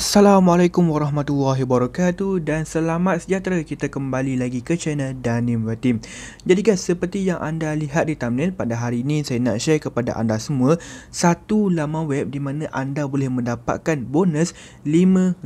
Assalamualaikum warahmatullahi wabarakatuh dan selamat sejahtera kita kembali lagi ke channel Danim Vatim. Jadi guys, seperti yang anda lihat di thumbnail pada hari ini saya nak share kepada anda semua satu laman web di mana anda boleh mendapatkan bonus 5000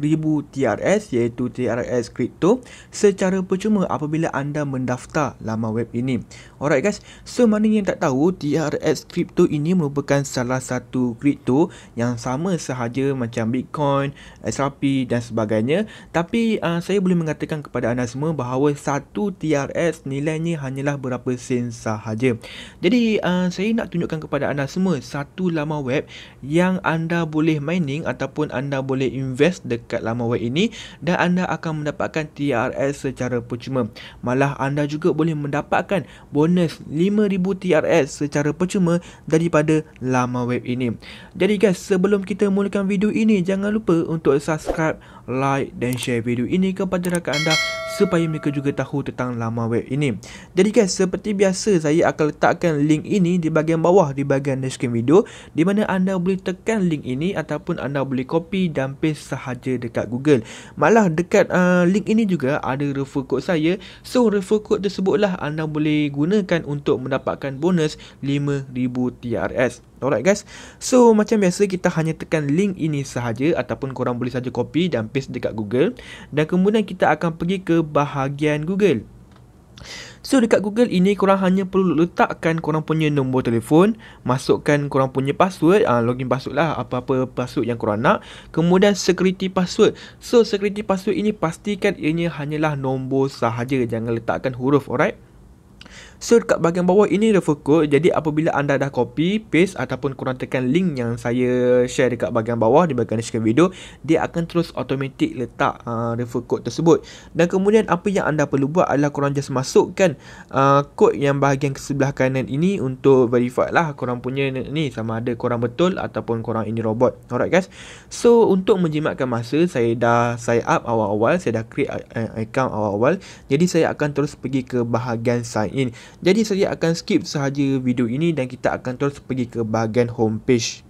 TRS iaitu TRS crypto secara percuma apabila anda mendaftar laman web ini. Alright guys, so mana yang tak tahu TRS crypto ini merupakan salah satu crypto yang sama sahaja macam Bitcoin SRP dan sebagainya tapi uh, saya boleh mengatakan kepada anda semua bahawa satu TRS nilainya hanyalah berapa sen sahaja jadi uh, saya nak tunjukkan kepada anda semua satu lama web yang anda boleh mining ataupun anda boleh invest dekat lama web ini dan anda akan mendapatkan TRS secara percuma malah anda juga boleh mendapatkan bonus 5000 TRS secara percuma daripada lama web ini jadi guys sebelum kita mulakan video ini jangan lupa untuk subscribe, like dan share video ini kepada rakan anda supaya mereka juga tahu tentang Lama web ini. Jadi guys, seperti biasa saya akan letakkan link ini di bahagian bawah di bahagian deskripsi video di mana anda boleh tekan link ini ataupun anda boleh copy dan paste sahaja dekat Google. Malah dekat uh, link ini juga ada referral code saya. So referral code tersebutlah anda boleh gunakan untuk mendapatkan bonus 5000 TRS. Alright guys. So macam biasa kita hanya tekan link ini sahaja ataupun korang boleh saja copy dan paste dekat Google dan kemudian kita akan pergi ke bahagian Google. So dekat Google ini korang hanya perlu letakkan korang punya nombor telefon, masukkan korang punya password, uh, login password lah, apa-apa password yang korang nak. Kemudian security password. So security password ini pastikan ianya hanyalah nombor sahaja, jangan letakkan huruf, alright? So dekat bahagian bawah ini referral code Jadi apabila anda dah copy, paste ataupun korang tekan link yang saya share dekat bahagian bawah Di bahagian deskripsi video Dia akan terus automatik letak uh, referral code tersebut Dan kemudian apa yang anda perlu buat adalah korang just masukkan uh, Code yang bahagian sebelah kanan ini untuk verify lah korang punya ni Sama ada korang betul ataupun korang ini robot Alright guys So untuk menjimatkan masa saya dah sign up awal-awal Saya dah create uh, account awal-awal Jadi saya akan terus pergi ke bahagian sign in jadi saya akan skip sahaja video ini dan kita akan terus pergi ke bahagian homepage.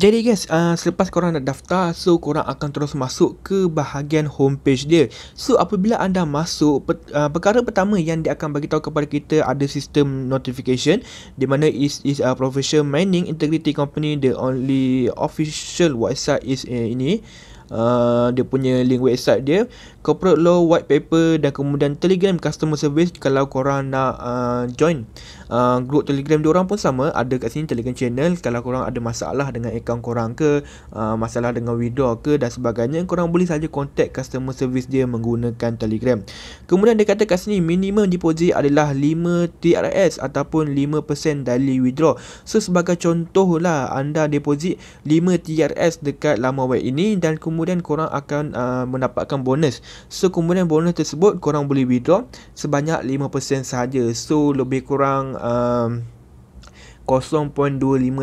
Jadi guys, uh, selepas korang dah daftar, so korang akan terus masuk ke bahagian homepage dia. So apabila anda masuk, per, uh, perkara pertama yang dia akan bagi tahu kepada kita ada sistem notification di mana is is a professional mining integrity company the only official website is uh, ini. Uh, dia punya link website dia corporate law white paper dan kemudian telegram customer service kalau korang nak uh, join uh, group telegram diorang pun sama ada kat sini telegram channel kalau korang ada masalah dengan account korang ke uh, masalah dengan withdraw ke dan sebagainya korang boleh saja contact customer service dia menggunakan telegram kemudian dia kata kat sini minimum deposit adalah 5 TRS ataupun 5% daily withdraw so sebagai contoh lah anda deposit 5 TRS dekat lama web ini dan kemudian korang akan uh, mendapatkan bonus So kemudian bonus tersebut korang boleh withdraw sebanyak 5% sahaja. So lebih kurang um, 0.25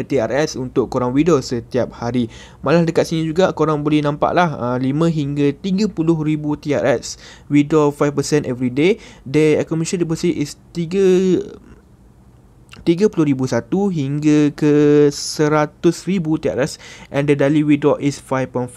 TRS untuk korang widow setiap hari Malah dekat sini juga korang boleh nampak lah uh, 5 hingga 30 ribu TRS Widow 5% everyday the accommodation deposit is 30001 hingga ke 100000 tiap ras and the daily withdraw is 5.5%.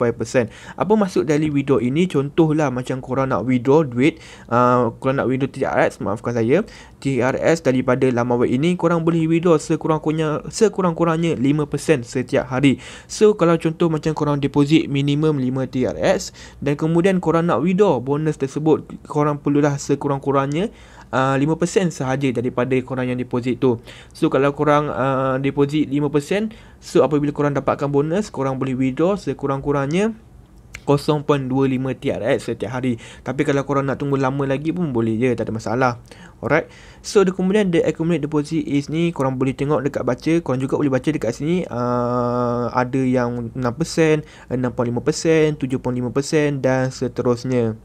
Apa maksud daily withdraw ini? Contohlah macam korang nak withdraw duit, uh, korang nak withdraw TRS, maafkan saya, TRS daripada lama web ini, korang boleh withdraw sekurang-kurangnya sekurang-kurangnya 5% setiap hari. So, kalau contoh macam korang deposit minimum 5 TRS dan kemudian korang nak withdraw bonus tersebut, korang perlulah sekurang-kurangnya uh, 5% sahaja daripada korang yang deposit tu. So kalau korang uh, deposit 5%, so apabila korang dapatkan bonus, korang boleh withdraw sekurang-kurangnya 0.25 TRX eh, setiap hari. Tapi kalau korang nak tunggu lama lagi pun boleh je, tak ada masalah. Alright. So the, kemudian the accumulate deposit is ni korang boleh tengok dekat baca, korang juga boleh baca dekat sini uh, ada yang 6%, 6.5%, 7.5% dan seterusnya.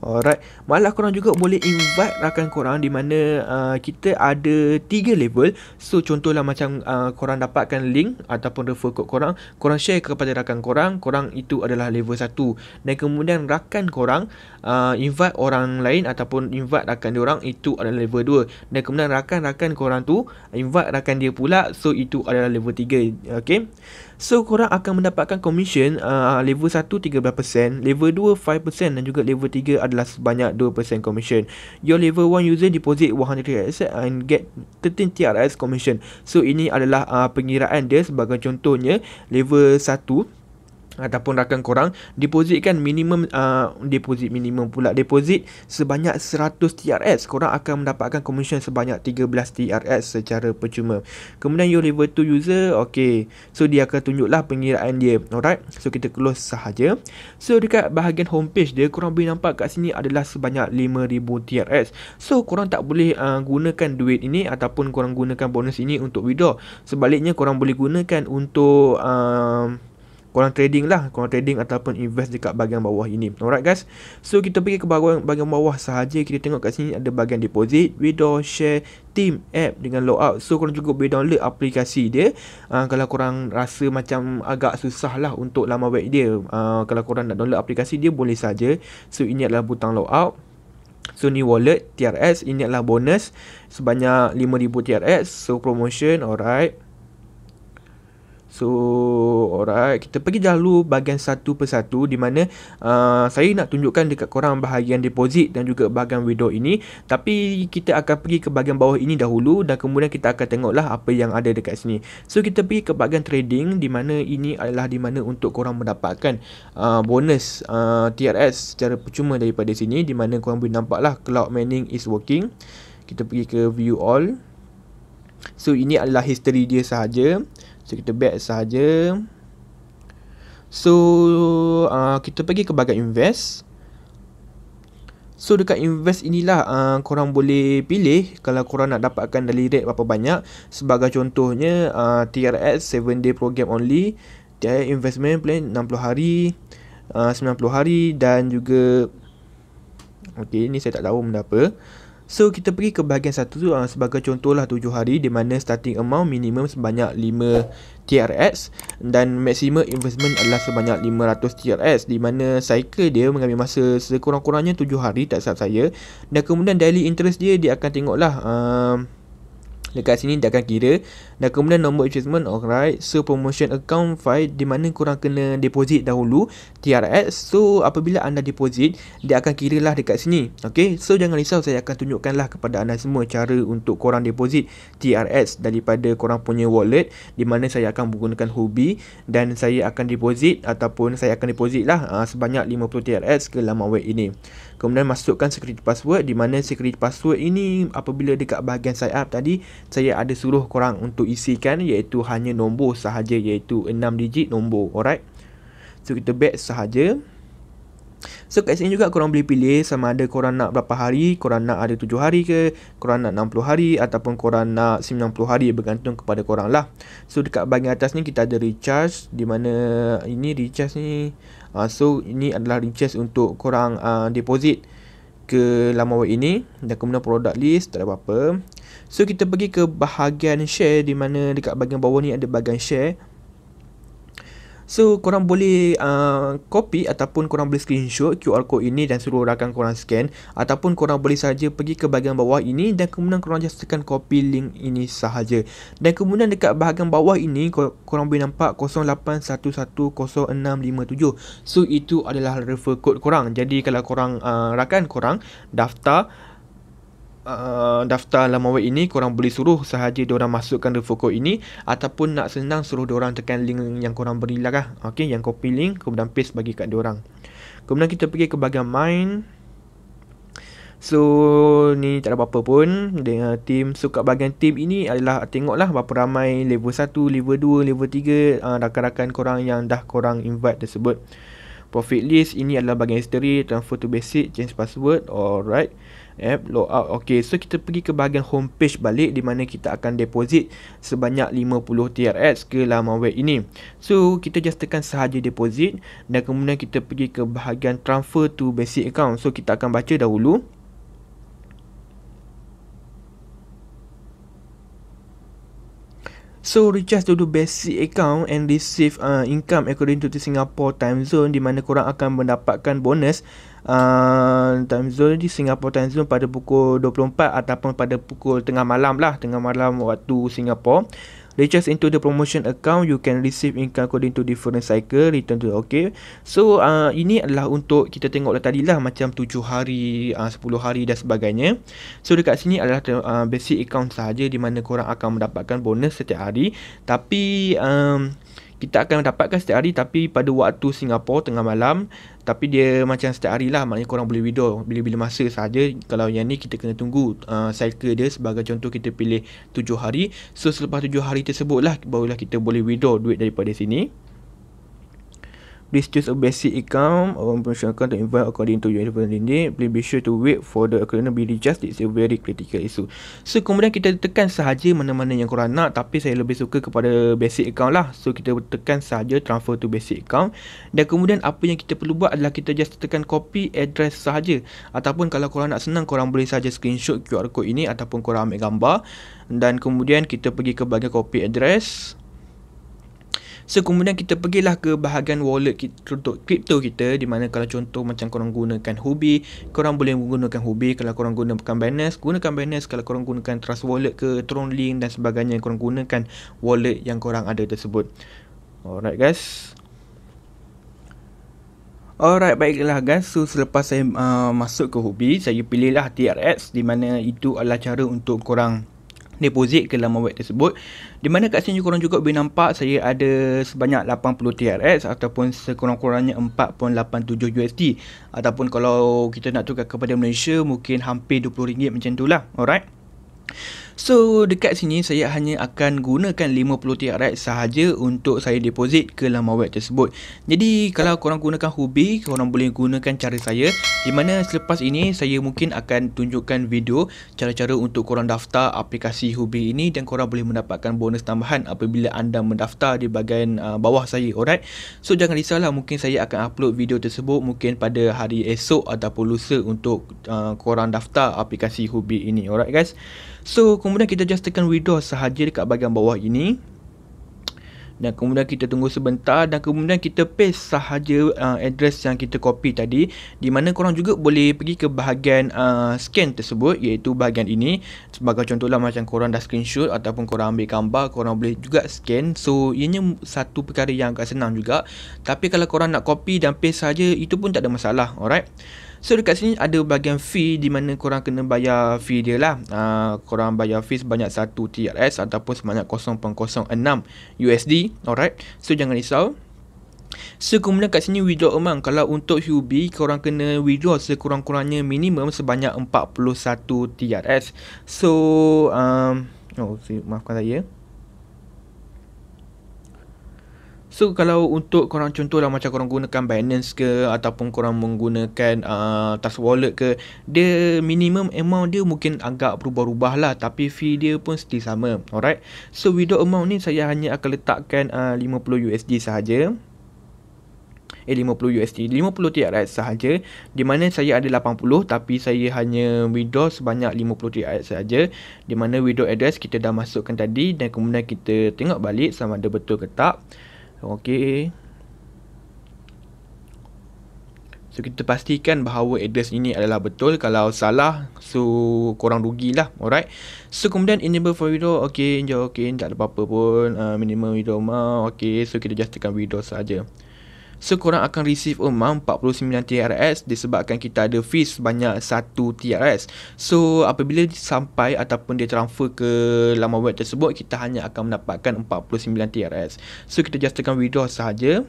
Alright Malah korang juga boleh invite rakan korang Di mana uh, kita ada tiga level So contohlah macam uh, korang dapatkan link Ataupun refer kod korang Korang share kepada rakan korang Korang itu adalah level satu. Dan kemudian rakan korang uh, Invite orang lain Ataupun invite rakan orang Itu adalah level dua. Dan kemudian rakan-rakan korang tu Invite rakan dia pula So itu adalah level tiga. Okay So korang akan mendapatkan commission uh, level 1 13%, level 2 5% dan juga level 3 adalah sebanyak 2% komisen. Your level 1 user deposit 100 TRS and get 13 TRS commission. So ini adalah uh, pengiraan dia sebagai contohnya level 1 ataupun rakan korang depositkan minimum uh, deposit minimum pula deposit sebanyak 100 TRS korang akan mendapatkan komisen sebanyak 13 TRS secara percuma kemudian you level to user ok so dia akan tunjuklah pengiraan dia alright so kita close sahaja so dekat bahagian homepage dia korang boleh nampak kat sini adalah sebanyak 5000 TRS so korang tak boleh uh, gunakan duit ini ataupun korang gunakan bonus ini untuk withdraw sebaliknya korang boleh gunakan untuk uh, korang trading lah korang trading ataupun invest dekat bahagian bawah ini alright guys so kita pergi ke bahagian, bahagian bawah sahaja kita tengok kat sini ada bahagian deposit withdraw share team app dengan logout so korang cukup boleh download aplikasi dia uh, kalau korang rasa macam agak susah lah untuk lama web dia uh, kalau korang nak download aplikasi dia boleh saja so ini adalah butang logout So ni wallet TRS ini adalah bonus sebanyak 5000 TRS so promotion alright So alright kita pergi dahulu bahagian satu persatu di mana uh, saya nak tunjukkan dekat korang bahagian deposit dan juga bahagian widow ini tapi kita akan pergi ke bahagian bawah ini dahulu dan kemudian kita akan tengoklah apa yang ada dekat sini. So kita pergi ke bahagian trading di mana ini adalah di mana untuk korang mendapatkan uh, bonus uh, TRS secara percuma daripada sini di mana korang boleh nampaklah cloud mining is working. Kita pergi ke view all. So ini adalah history dia sahaja cerita bad sahaja. So, uh, kita pergi ke bagian invest. So, dekat invest inilah uh, korang boleh pilih kalau korang nak dapatkan dari rate berapa banyak. Sebagai contohnya, uh, TRX 7 day program only. TRX investment plan 60 hari, uh, 90 hari dan juga... Okay, ni saya tak tahu benda apa. So kita pergi ke bahagian satu tu uh, sebagai contohlah tujuh hari di mana starting amount minimum sebanyak 5 TRX dan maximum investment adalah sebanyak 500 TRX di mana cycle dia mengambil masa sekurang-kurangnya tujuh hari tak salah saya dan kemudian daily interest dia dia akan tengoklah uh, dekat sini dia akan kira dan kemudian nombor adjustment alright so promotion account file di mana korang kena deposit dahulu TRS so apabila anda deposit dia akan kira lah dekat sini Okay, so jangan risau saya akan tunjukkan lah kepada anda semua cara untuk korang deposit TRS daripada korang punya wallet di mana saya akan menggunakan hobi dan saya akan deposit ataupun saya akan deposit lah uh, sebanyak 50 TRS ke laman web ini Kemudian masukkan security password di mana security password ini apabila dekat bahagian sign up tadi saya ada suruh korang untuk isikan iaitu hanya nombor sahaja iaitu 6 digit nombor. Alright. So kita back sahaja. So kat sini juga korang boleh pilih sama ada korang nak berapa hari, korang nak ada 7 hari ke, korang nak 60 hari ataupun korang nak 90 hari ya, bergantung kepada korang lah. So dekat bahagian atas ni kita ada recharge di mana ini recharge ni. Uh, so ini adalah recharge untuk korang uh, deposit ke lama web ini dan kemudian product list tak ada apa-apa. So kita pergi ke bahagian share di mana dekat bahagian bawah ni ada bahagian share. So korang boleh uh, copy ataupun korang boleh screenshot QR code ini dan suruh rakan korang scan ataupun korang boleh saja pergi ke bahagian bawah ini dan kemudian korang just tekan copy link ini sahaja. Dan kemudian dekat bahagian bawah ini kor- korang boleh nampak 08110657. So itu adalah referral code korang. Jadi kalau korang uh, rakan korang daftar Uh, daftar Lama web ini korang boleh suruh sahaja diorang masukkan referral code ini ataupun nak senang suruh diorang tekan link yang korang berilah lah okay, yang copy link kemudian paste bagi kat diorang kemudian kita pergi ke bahagian main So ni tak ada apa-apa pun dengan team. So kat bahagian team ini adalah tengoklah berapa ramai level 1, level 2, level 3 uh, rakan-rakan korang yang dah korang invite tersebut. Profit list ini adalah bahagian history, transfer to basic, change password. Alright eh, log out okey so kita pergi ke bahagian homepage balik di mana kita akan deposit sebanyak 50 TRX ke laman web ini so kita just tekan sahaja deposit dan kemudian kita pergi ke bahagian transfer to basic account so kita akan baca dahulu So, recharge to basic account and receive uh, income according to the Singapore time zone di mana korang akan mendapatkan bonus uh, Taiwan uh, time zone di Singapore time zone pada pukul 24 ataupun pada pukul tengah malam lah tengah malam waktu Singapore Recharge into the promotion account, you can receive income according to different cycle, return to okay. So, uh, ini adalah untuk kita tengoklah tadi lah macam 7 hari, uh, 10 hari dan sebagainya. So, dekat sini adalah uh, basic account sahaja di mana korang akan mendapatkan bonus setiap hari. Tapi, um, kita akan dapatkan setiap hari tapi pada waktu Singapura tengah malam tapi dia macam setiap hari lah maknanya korang boleh withdraw bila-bila masa saja. kalau yang ni kita kena tunggu uh, cycle dia sebagai contoh kita pilih 7 hari so selepas 7 hari tersebutlah lah barulah kita boleh withdraw duit daripada sini please choose a basic account or promotional account to invite according to your investment limit. Please be sure to wait for the account to be recharged. It's a very critical issue. So, kemudian kita tekan sahaja mana-mana yang korang nak tapi saya lebih suka kepada basic account lah. So, kita tekan sahaja transfer to basic account. Dan kemudian apa yang kita perlu buat adalah kita just tekan copy address sahaja. Ataupun kalau korang nak senang, korang boleh sahaja screenshot QR code ini ataupun korang ambil gambar. Dan kemudian kita pergi ke bahagian copy address. So kemudian kita pergilah ke bahagian wallet untuk crypto kita di mana kalau contoh macam korang gunakan Hobi, korang boleh menggunakan Hobi kalau korang gunakan Binance, gunakan Binance kalau korang gunakan Trust Wallet ke Tron Link dan sebagainya yang korang gunakan wallet yang korang ada tersebut. Alright guys. Alright, baiklah guys. So, selepas saya uh, masuk ke hobi, saya pilihlah TRX di mana itu adalah cara untuk korang deposit ke laman web tersebut di mana kat sini korang juga boleh nampak saya ada sebanyak 80 TRX ataupun sekurang-kurangnya 4.87 USD ataupun kalau kita nak tukar kepada Malaysia mungkin hampir RM20 macam tu lah alright So dekat sini saya hanya akan gunakan 50 TRX sahaja untuk saya deposit ke laman web tersebut Jadi kalau korang gunakan HUBI, korang boleh gunakan cara saya Di mana selepas ini saya mungkin akan tunjukkan video cara-cara untuk korang daftar aplikasi HUBI ini Dan korang boleh mendapatkan bonus tambahan apabila anda mendaftar di bahagian uh, bawah saya alright So jangan risaulah mungkin saya akan upload video tersebut mungkin pada hari esok ataupun lusa untuk uh, korang daftar aplikasi HUBI ini alright guys So kemudian kita just tekan withdraw sahaja dekat bahagian bawah ini dan kemudian kita tunggu sebentar dan kemudian kita paste sahaja uh, address yang kita copy tadi di mana korang juga boleh pergi ke bahagian uh, scan tersebut iaitu bahagian ini sebagai contohlah macam korang dah screenshot ataupun korang ambil gambar korang boleh juga scan so ianya satu perkara yang agak senang juga tapi kalau korang nak copy dan paste saja itu pun tak ada masalah alright So dekat sini ada bahagian fee di mana korang kena bayar fee dia lah. Uh, korang bayar fee sebanyak 1 TRS ataupun sebanyak 0.06 USD. Alright. So jangan risau. So kemudian kat sini withdraw amount Kalau untuk Hubi Korang kena withdraw sekurang-kurangnya minimum Sebanyak 41 TRS So um, Oh maafkan saya So kalau untuk korang contoh lah macam korang gunakan Binance ke ataupun korang menggunakan uh, Task Wallet ke Dia minimum amount dia mungkin agak berubah-ubah lah tapi fee dia pun still sama alright So without amount ni saya hanya akan letakkan uh, 50 USD sahaja Eh 50 USD, 50 TRX sahaja Di mana saya ada 80 tapi saya hanya withdraw sebanyak 50 TRX sahaja Di mana withdraw address kita dah masukkan tadi dan kemudian kita tengok balik sama ada betul ke tak Okey. So kita pastikan bahawa address ini adalah betul kalau salah so korang rugilah alright so kemudian enable for window okey enjoy okey tak ada apa-apa pun uh, minimum window mau okey so kita just tekan window saja So korang akan receive amount 49 TRS disebabkan kita ada fees sebanyak 1 TRS. So apabila sampai ataupun dia transfer ke lama web tersebut kita hanya akan mendapatkan 49 TRS. So kita just tekan withdraw sahaja.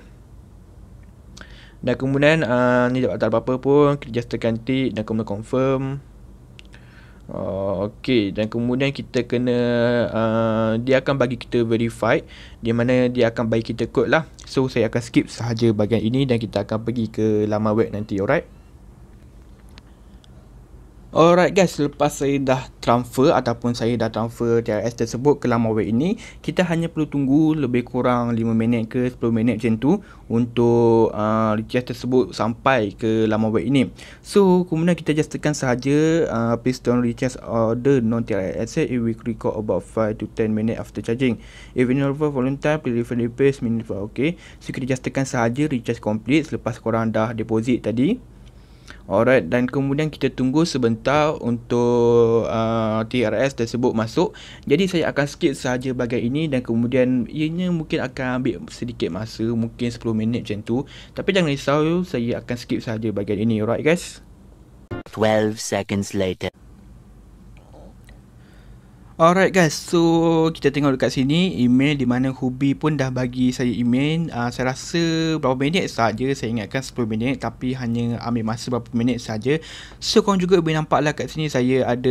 Dan kemudian uh, ni tak ada apa-apa pun kita just tekan tick dan kemudian confirm. Oh, okay dan kemudian kita kena uh, dia akan bagi kita verify di mana dia akan bagi kita code lah. So saya akan skip sahaja bahagian ini dan kita akan pergi ke laman web nanti. Alright. Alright guys, selepas saya dah transfer ataupun saya dah transfer TRS tersebut ke laman web ini Kita hanya perlu tunggu lebih kurang 5 minit ke 10 minit macam tu Untuk uh, TRS tersebut sampai ke laman web ini So, kemudian kita just tekan sahaja uh, Please don't recharge order non-TRS asset It will record about 5 to 10 minutes after charging If you need volunteer, please refer the page minimum, okay? So, kita just tekan sahaja recharge complete selepas korang dah deposit tadi Alright dan kemudian kita tunggu sebentar untuk uh, TRS tersebut masuk Jadi saya akan skip sahaja bagian ini dan kemudian ianya mungkin akan ambil sedikit masa Mungkin 10 minit macam tu Tapi jangan risau saya akan skip sahaja bagian ini alright guys 12 seconds later Alright guys, so kita tengok dekat sini email di mana Hubi pun dah bagi saya email. Uh, saya rasa berapa minit saja saya ingatkan 10 minit tapi hanya ambil masa berapa minit saja. So korang juga boleh nampak lah kat sini saya ada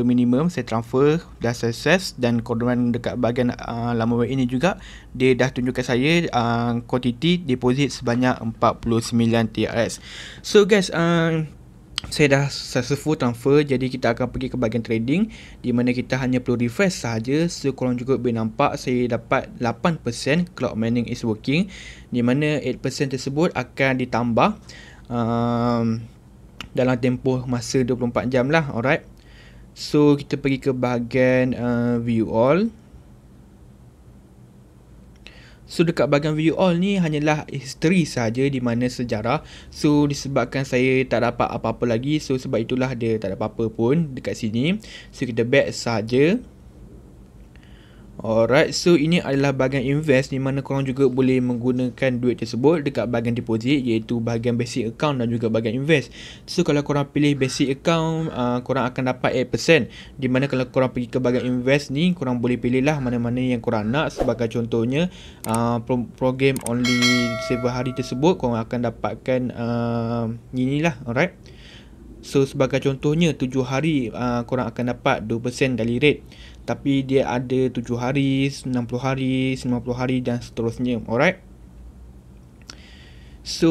minimum, saya transfer, dah success dan korban dekat bahagian uh, lama web ini juga. Dia dah tunjukkan saya uh, quantity deposit sebanyak 49 TRS. So guys, uh, saya dah successful transfer jadi kita akan pergi ke bahagian trading di mana kita hanya perlu refresh sahaja so korang juga boleh nampak saya dapat 8% clock mining is working di mana 8% tersebut akan ditambah um, dalam tempoh masa 24 jam lah alright so kita pergi ke bahagian uh, view all So dekat bahagian view all ni hanyalah history saja di mana sejarah. So disebabkan saya tak dapat apa-apa lagi. So sebab itulah dia tak ada apa-apa pun dekat sini. So kita back saja. Alright, so ini adalah bahagian invest di mana korang juga boleh menggunakan duit tersebut dekat bahagian deposit iaitu bahagian basic account dan juga bahagian invest. So kalau korang pilih basic account, uh, korang akan dapat 8% di mana kalau korang pergi ke bahagian invest ni, korang boleh pilihlah mana-mana yang korang nak sebagai contohnya uh, program only 7 hari tersebut korang akan dapatkan uh, inilah, alright. So sebagai contohnya 7 hari uh, korang akan dapat 2% dari rate Tapi dia ada 7 hari, 60 hari, 90 hari dan seterusnya Alright So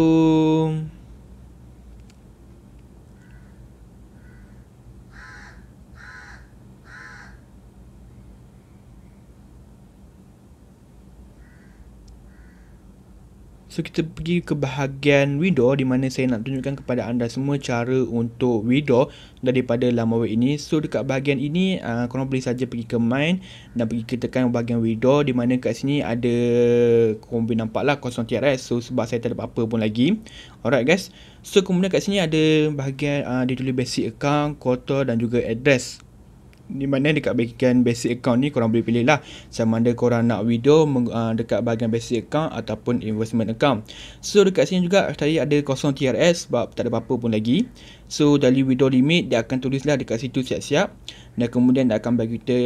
So kita pergi ke bahagian widow di mana saya nak tunjukkan kepada anda semua cara untuk widow daripada lama web ini. So dekat bahagian ini uh, korang boleh saja pergi ke main dan pergi ke tekan bahagian widow di mana kat sini ada korang boleh nampak lah kosong TRS. So sebab saya tak ada apa-apa pun lagi. Alright guys. So kemudian kat sini ada bahagian uh, dia tulis basic account, quarter dan juga address di mana dekat bahagian basic account ni korang boleh pilih lah sama ada korang nak video, uh, ah, dekat bahagian basic account ataupun investment account so dekat sini juga tadi ada kosong TRS sebab tak ada apa-apa pun lagi So dari withdraw limit dia akan tulislah dekat situ siap-siap dan kemudian dia akan bagi kita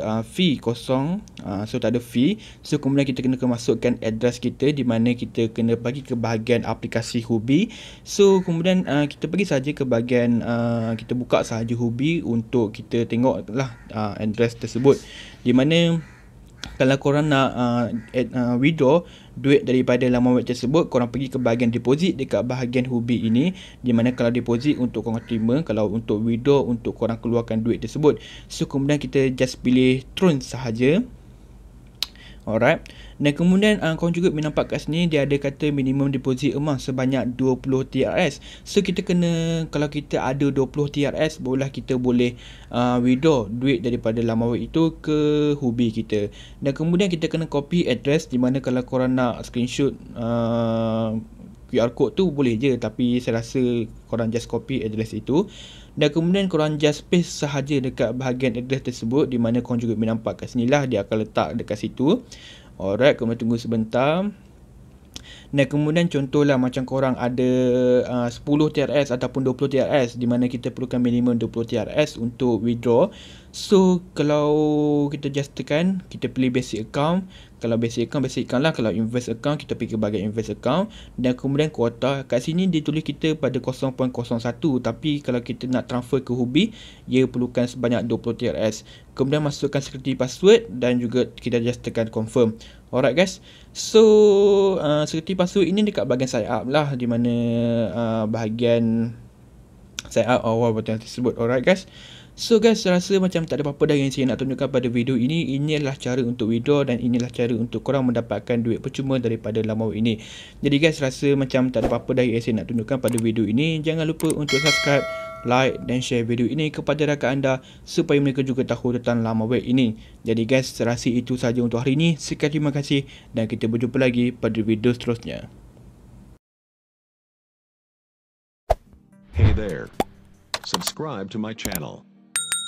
uh, fee kosong uh, so tak ada fee so kemudian kita kena masukkan address kita di mana kita kena bagi ke bahagian aplikasi Hubi so kemudian uh, kita pergi saja ke bahagian uh, kita buka sahaja Hubi untuk kita tengoklah uh, address tersebut di mana kalau korang nak uh, add, uh, withdraw duit daripada laman web tersebut korang pergi ke bahagian deposit dekat bahagian hubi ini di mana kalau deposit untuk korang terima kalau untuk withdraw untuk korang keluarkan duit tersebut so kemudian kita just pilih Tron sahaja Alright. Dan kemudian uh, kau juga nampak kat sini dia ada kata minimum deposit emas sebanyak 20 TRS. So kita kena kalau kita ada 20 TRS barulah kita boleh uh, withdraw duit daripada lamawik itu ke hubi kita. Dan kemudian kita kena copy address di mana kalau korang nak screenshot uh, QR code tu boleh je tapi saya rasa korang just copy address itu dan kemudian korang just paste sahaja dekat bahagian address tersebut di mana korang juga boleh nampak kat sini lah dia akan letak dekat situ alright kemudian tunggu sebentar dan kemudian contohlah macam korang ada uh, 10 TRS ataupun 20 TRS di mana kita perlukan minimum 20 TRS untuk withdraw So kalau kita jastakan kita pilih basic account kalau basic account basic account lah kalau invest account kita pilih bagian invest account dan kemudian kuota kat sini dia tulis kita pada 0.01 tapi kalau kita nak transfer ke hobi ia perlukan sebanyak 20 TRS kemudian masukkan security password dan juga kita just tekan confirm alright guys so uh, security password ini dekat bahagian sign up lah di mana uh, bahagian saya up awal pertanyaan tersebut alright guys So guys, saya rasa macam tak ada apa-apa dah yang saya nak tunjukkan pada video ini. Inilah cara untuk video dan inilah cara untuk korang mendapatkan duit percuma daripada lamau ini. Jadi guys, rasa macam tak ada apa-apa dah yang saya nak tunjukkan pada video ini. Jangan lupa untuk subscribe, like dan share video ini kepada rakan anda supaya mereka juga tahu tentang lamau web ini. Jadi guys, saya rasa itu sahaja untuk hari ini. Sekali terima kasih dan kita berjumpa lagi pada video seterusnya. Hey there. Subscribe to my channel.